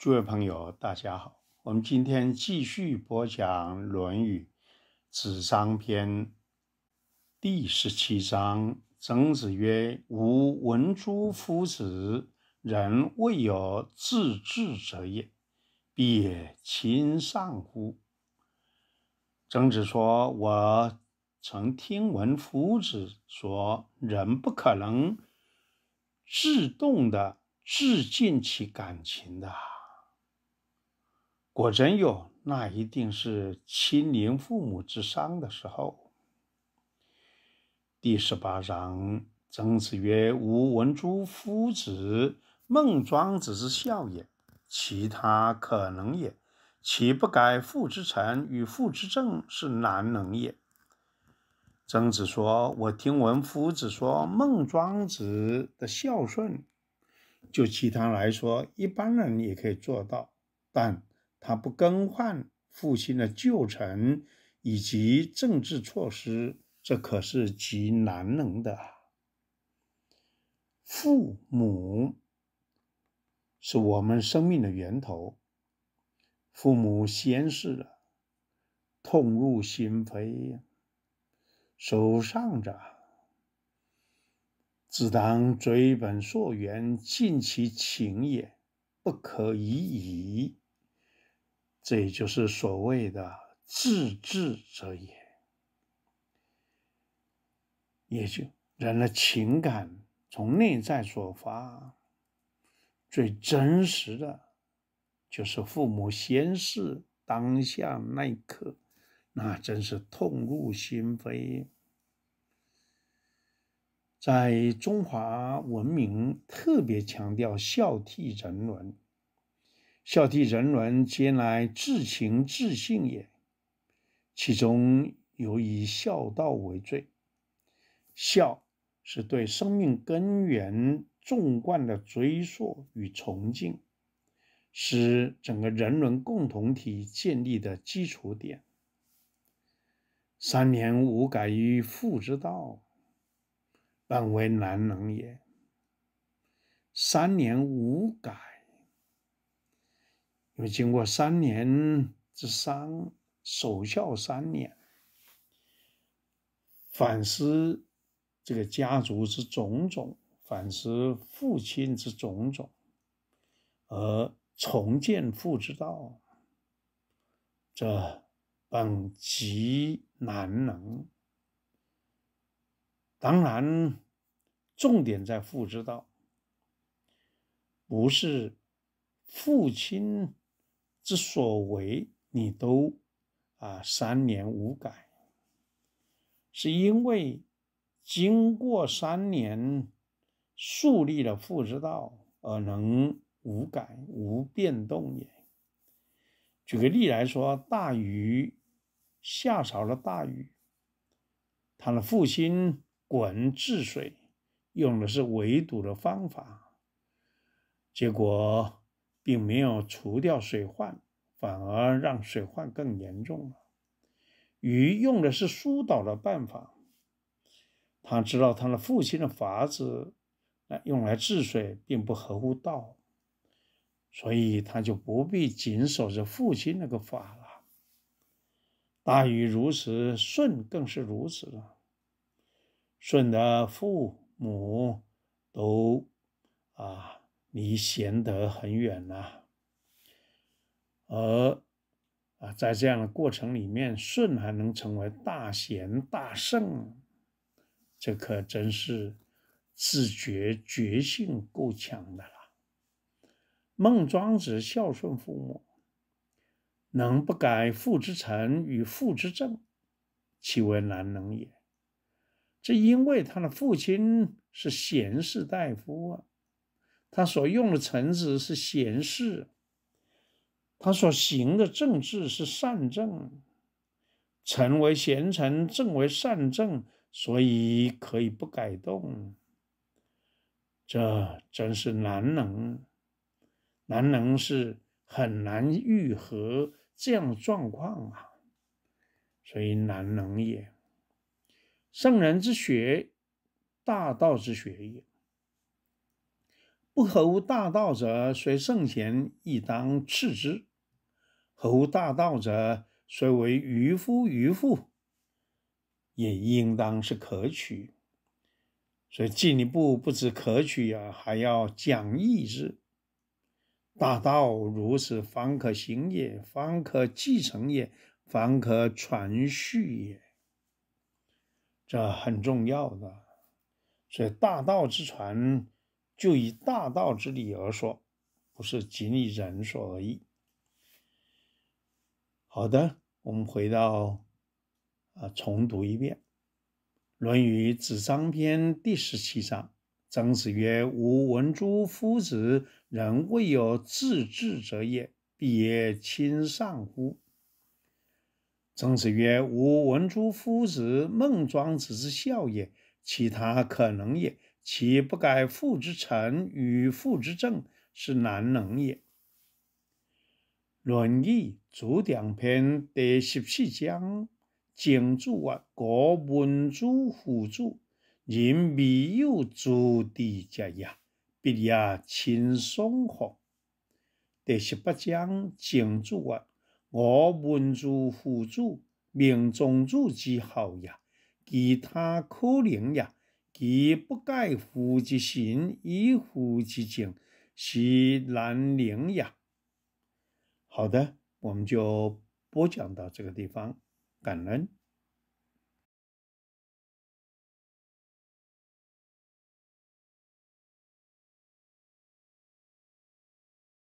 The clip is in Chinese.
诸位朋友，大家好。我们今天继续播讲《论语·子张篇》第十七章。曾子曰：“吾闻诸夫子，人未有自治者也，必也亲上乎？”曾子说：“我曾听闻夫子说，人不可能自动的自尽其感情的。”果真有，那一定是亲临父母之丧的时候。第十八章，曾子曰：“吾闻诸夫子，孟庄子之孝也，其他可能也；其不改父之臣与父之政，是难能也。”曾子说：“我听闻夫子说孟庄子的孝顺，就其他来说，一般人也可以做到，但。”他不更换父亲的旧臣以及政治措施，这可是极难能的。父母是我们生命的源头，父母先逝了，痛入心扉呀。手上者，只当追本溯源，尽其情也，不可以已。这也就是所谓的“自知者也”，也就人的情感从内在所发，最真实的，就是父母先逝当下那一刻，那真是痛入心扉。在中华文明特别强调孝悌仁伦。孝悌仁伦，皆来自情自性也。其中有以孝道为最。孝是对生命根源纵贯的追溯与崇敬，是整个人伦共同体建立的基础点。三年无改于父之道，本为难能也。三年无改。经过三年之三守孝三年，反思这个家族之种种，反思父亲之种种，而重建父之道，这本极难能。当然，重点在父之道，不是父亲。之所为，你都啊三年无改，是因为经过三年树立了父之道，而能无改无变动也。举个例来说，大禹夏朝的大禹，他的父亲鲧治水用的是围堵的方法，结果。并没有除掉水患，反而让水患更严重了。禹用的是疏导的办法，他知道他的父亲的法子，用来治水并不合乎道，所以他就不必谨守着父亲那个法了。大禹如此，舜更是如此了。舜的父母都啊。离贤德很远呐，而啊，在这样的过程里面，舜还能成为大贤大圣，这可真是自觉觉性够强的了。孟庄子孝顺父母，能不改父之臣与父之政，其为难能也。这因为他的父亲是贤士大夫啊。他所用的臣子是贤士，他所行的政治是善政，臣为贤臣，政为善政，所以可以不改动。这真是难能，难能是很难愈合这样的状况啊，所以难能也。圣人之学，大道之学也。不合无大道者，虽圣贤亦当斥之；合无大道者，虽为愚夫愚妇，也应当是可取。所以进一步不止可取啊，还要讲义之大道，如此方可行也，方可继承也，方可传续也。这很重要的。所以大道之传。就以大道之理而说，不是仅以人说而已。好的，我们回到啊，重读一遍《论语·子张篇》第十七章。曾子曰：“吾闻诸夫子，人未有自治者也，必也亲善乎？”曾子曰：“吾闻诸夫子，孟庄子之孝也，其他可能也。”其不改父之臣与父之政，是难能也。《论语·主两篇》第十七章：正主啊，国文主、父助，人必有足地者也，必也亲松乎？第十八章：正主啊，我文主、父助，命中主之后也，其他可能呀？其不改乎其形，以乎其情，是难能也。好的，我们就播讲到这个地方，感恩。